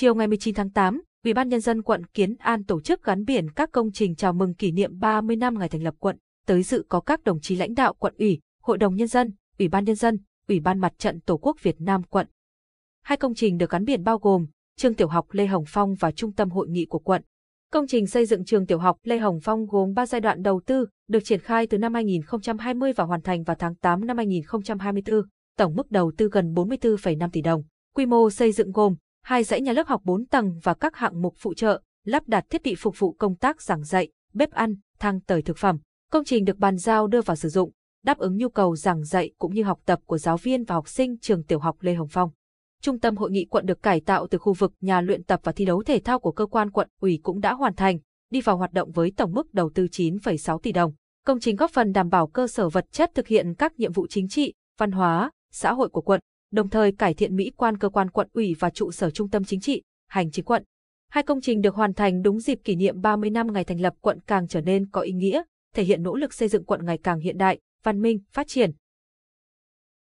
Chiều ngày 19 tháng 8, Ủy ban nhân dân quận Kiến An tổ chức gắn biển các công trình chào mừng kỷ niệm 30 năm ngày thành lập quận, tới dự có các đồng chí lãnh đạo quận ủy, Hội đồng nhân dân, Ủy ban nhân dân, Ủy ban Mặt trận Tổ quốc Việt Nam quận. Hai công trình được gắn biển bao gồm trường tiểu học Lê Hồng Phong và trung tâm hội nghị của quận. Công trình xây dựng trường tiểu học Lê Hồng Phong gồm 3 giai đoạn đầu tư, được triển khai từ năm 2020 và hoàn thành vào tháng 8 năm 2024, tổng mức đầu tư gần 44,5 tỷ đồng. Quy mô xây dựng gồm hai dãy nhà lớp học 4 tầng và các hạng mục phụ trợ, lắp đặt thiết bị phục vụ công tác giảng dạy, bếp ăn, thang tời thực phẩm. Công trình được bàn giao đưa vào sử dụng, đáp ứng nhu cầu giảng dạy cũng như học tập của giáo viên và học sinh trường tiểu học Lê Hồng Phong. Trung tâm hội nghị quận được cải tạo từ khu vực nhà luyện tập và thi đấu thể thao của cơ quan quận ủy cũng đã hoàn thành, đi vào hoạt động với tổng mức đầu tư 9,6 tỷ đồng. Công trình góp phần đảm bảo cơ sở vật chất thực hiện các nhiệm vụ chính trị, văn hóa, xã hội của quận đồng thời cải thiện mỹ quan cơ quan quận ủy và trụ sở trung tâm chính trị, hành chính quận. Hai công trình được hoàn thành đúng dịp kỷ niệm 30 năm ngày thành lập quận càng trở nên có ý nghĩa, thể hiện nỗ lực xây dựng quận ngày càng hiện đại, văn minh, phát triển.